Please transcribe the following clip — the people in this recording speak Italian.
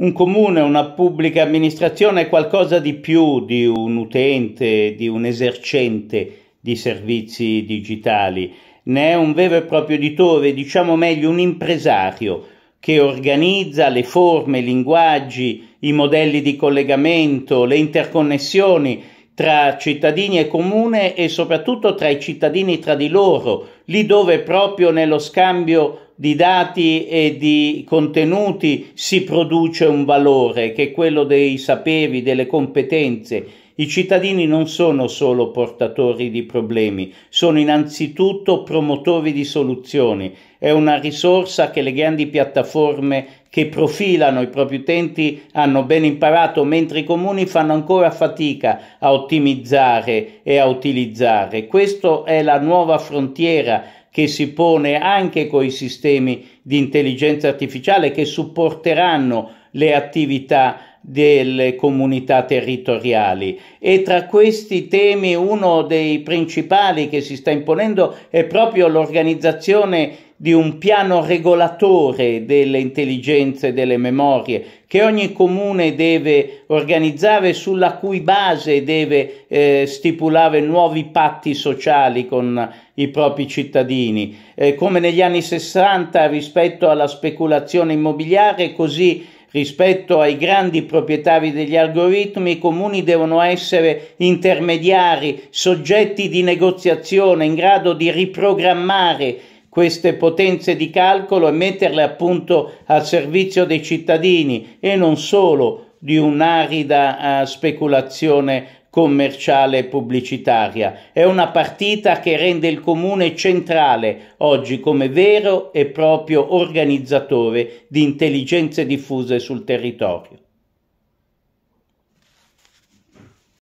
un comune, una pubblica amministrazione è qualcosa di più di un utente, di un esercente di servizi digitali, ne è un vero e proprio editore, diciamo meglio un impresario che organizza le forme, i linguaggi, i modelli di collegamento, le interconnessioni tra cittadini e comune e soprattutto tra i cittadini tra di loro, lì dove proprio nello scambio di dati e di contenuti si produce un valore che è quello dei saperi, delle competenze i cittadini non sono solo portatori di problemi, sono innanzitutto promotori di soluzioni. È una risorsa che le grandi piattaforme che profilano i propri utenti hanno ben imparato, mentre i comuni fanno ancora fatica a ottimizzare e a utilizzare. Questa è la nuova frontiera che si pone anche con i sistemi di intelligenza artificiale che supporteranno le attività delle comunità territoriali e tra questi temi uno dei principali che si sta imponendo è proprio l'organizzazione di un piano regolatore delle intelligenze e delle memorie che ogni comune deve organizzare sulla cui base deve eh, stipulare nuovi patti sociali con i propri cittadini. Eh, come negli anni 60 rispetto alla speculazione immobiliare, così Rispetto ai grandi proprietari degli algoritmi, i comuni devono essere intermediari, soggetti di negoziazione in grado di riprogrammare queste potenze di calcolo e metterle appunto al servizio dei cittadini e non solo di un'arida uh, speculazione commerciale e pubblicitaria. È una partita che rende il comune centrale oggi come vero e proprio organizzatore di intelligenze diffuse sul territorio.